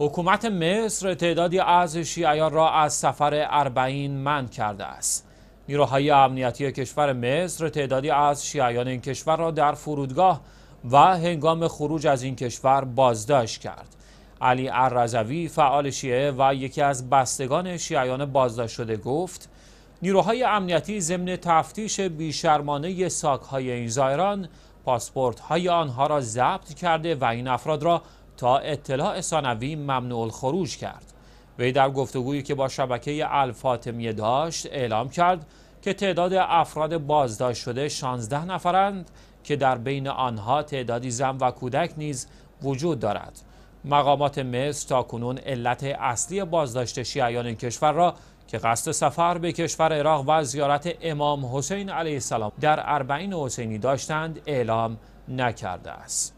حکومت مصر تعدادی از شیعیان را از سفر اربعین من کرده است نیروهای امنیتی کشور مصر تعدادی از شیعیان این کشور را در فرودگاه و هنگام خروج از این کشور بازداشت کرد علی الرزوی فعال شیعه و یکی از بستگان شیعیان بازداشت شده گفت نیروهای امنیتی ضمن تفتیش بیشرمانه ساکهای این زایران پاسپورت های آنها را ضبط کرده و این افراد را تا اطلاع ثانوی ممنوع الخروج کرد وی در گفتگویی که با شبکه الفاطمیه داشت اعلام کرد که تعداد افراد بازداشت شده 16 نفرند که در بین آنها تعدادی زن و کودک نیز وجود دارد مقامات مصر تا کنون علت اصلی بازداشت شیعیان این کشور را که قصد سفر به کشور عراق و زیارت امام حسین علیه السلام در اربعین حسینی داشتند اعلام نکرده است